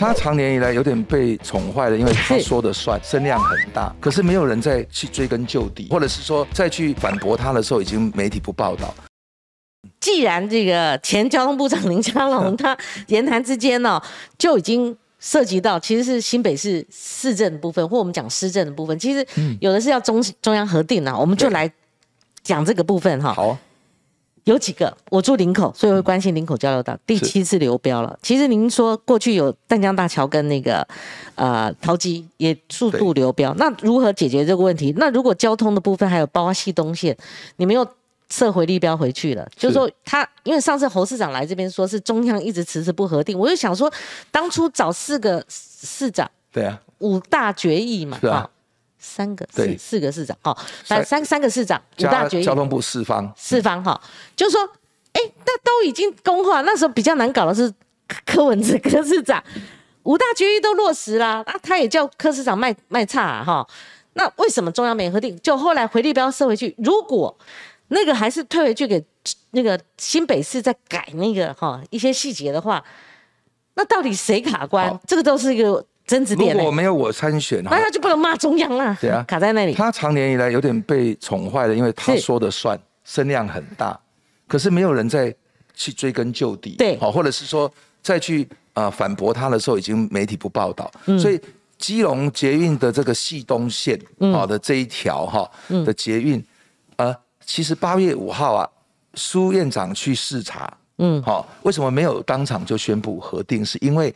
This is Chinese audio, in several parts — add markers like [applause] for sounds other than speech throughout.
他长年以来有点被宠坏了，因为他说的算，声量很大，可是没有人再去追根究底，或者是说再去反驳他的时候，已经媒体不报道。既然这个前交通部长林佳龙 [laughs] 他言谈之间呢，就已经涉及到，其实是新北市市政部分，或我们讲市政的部分，其实有的是要中中央核定呢，我们就来讲这个部分哈。好。有几个，我住林口，所以会关心林口交流道第七次流标了。其实您说过去有淡江大桥跟那个，呃，桃机也速度流标，那如何解决这个问题？那如果交通的部分还有包括西东线，你们又撤回立标回去了，就是说它因为上次侯市长来这边说是中央一直迟迟不核定，我就想说当初找四个市长，对啊，五大决议嘛，是啊。三个、四四个市长，哈，三三三个市长，五大决议，交通部四方，四方，哈，就是说，哎，那都已经公化，那时候比较难搞的是柯文哲柯市长，五大决议都落实啦，那他也叫柯市长卖卖差，哈，那为什么中央没核定？就后来回力标收回去，如果那个还是退回去给那个新北市再改那个哈一些细节的话，那到底谁卡关？这个都是一个。如果没有我参选，那他就不能骂中央了。对啊，卡在那里。他长年以来有点被宠坏了，因为他说的算，声量很大，可是没有人再去追根究底。对，好，或者是说再去啊反驳他的时候，已经媒体不报道。所以基隆捷运的这个系东线啊的这一条哈的捷运，呃，其实八月五号啊，苏院长去视察，嗯，好，为什么没有当场就宣布核定？是因为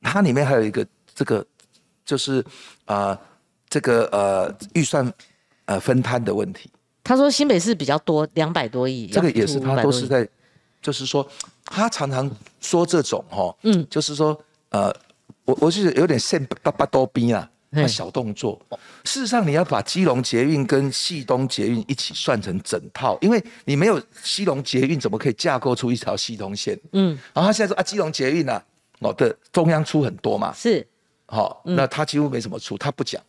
它里面还有一个。这个就是啊，这个呃预算呃分摊的问题。他说新北市比较多，两百多亿。这个也是他都是在，就是说他常常说这种哈，嗯，就是说呃，我我是有点现八八多逼啊，小动作。事实上，你要把基隆捷运跟西东捷运一起算成整套，因为你没有西隆捷运，怎么可以架构出一条西东线？嗯。然后他现在说啊，基隆捷运呢，我的中央出很多嘛，是。好，那他几乎没什么出，他不讲，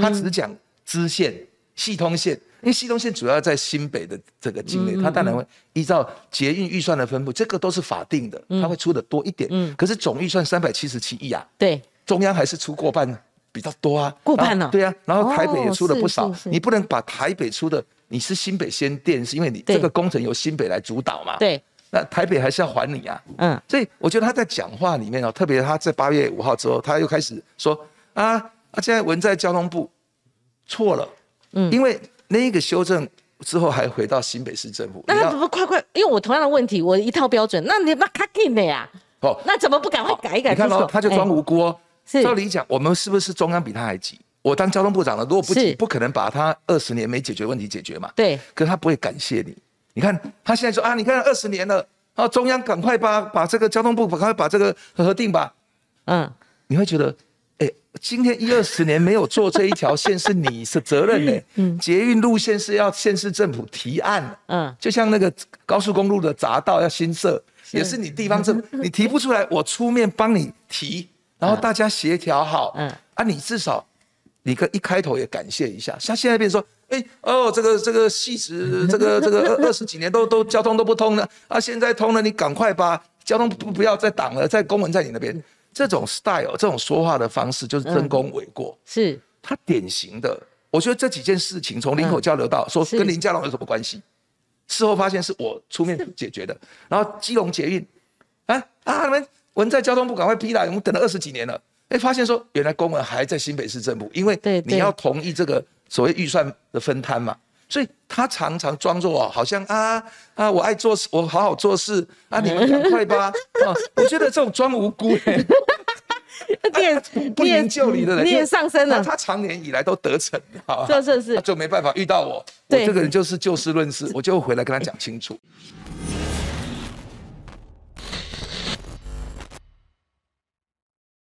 他只讲支线、系统线，因为系统线主要在新北的这个境内，他当然会依照捷运预算的分布，这个都是法定的，他会出的多一点。嗯，可是总预算三百七十七亿啊，对，中央还是出过半呢，比较多啊，过半呢。对啊，然后台北也出了不少，你不能把台北出的，你是新北先垫，是因为你这个工程由新北来主导嘛。对。那台北还是要还你啊，嗯，所以我觉得他在讲话里面哦，特别他在八月五号之后，他又开始说啊啊，现在文在交通部错了，嗯，因为那个修正之后还回到新北市政府。那他怎么快快？因为我同样的问题，我一套标准，那你那卡给的呀？哦，那怎么不赶快改一改？你看喽，他就装无辜哦。照理讲，我们是不是中央比他还急？我当交通部长了，如果不急，不可能把他二十年没解决问题解决嘛。对，可是他不会感谢你。你看他现在说啊，你看二十年了啊，中央赶快把把这个交通部赶快把这个核定吧。嗯，你会觉得，哎，今天一二十年没有做这一条线是你的责任呢。嗯，捷运路线是要县市政府提案。嗯，就像那个高速公路的匝道要新设，也是你地方政府，[laughs] 你提不出来，我出面帮你提，然后大家协调好。嗯，啊，你至少，你可一开头也感谢一下，像现在变成说。哎哦，这个这个细子，这个这个二二十几年都都交通都不通了啊，现在通了，你赶快把交通不要再挡了，在公文在你那边。这种 style，这种说话的方式就是真功伪过，是。他典型的，我觉得这几件事情，从林口交流到说跟林家龙有什么关系，事后发现是我出面解决的，然后基隆捷运，啊啊，你们文在交通部赶快批啦，我们等了二十几年了，哎，发现说原来公文还在新北市政府，因为你要同意这个。所谓预算的分摊嘛，所以他常常装作好像啊啊，我爱做事，我好好做事啊，你们赶快吧啊！[laughs] 我觉得这种装无辜，[laughs] 练 [laughs] 不明就理的人，练上升了。他常年以来都得逞，好，是是是，就没办法遇到我，我这个人就是就事论事，我就回来跟他讲清楚。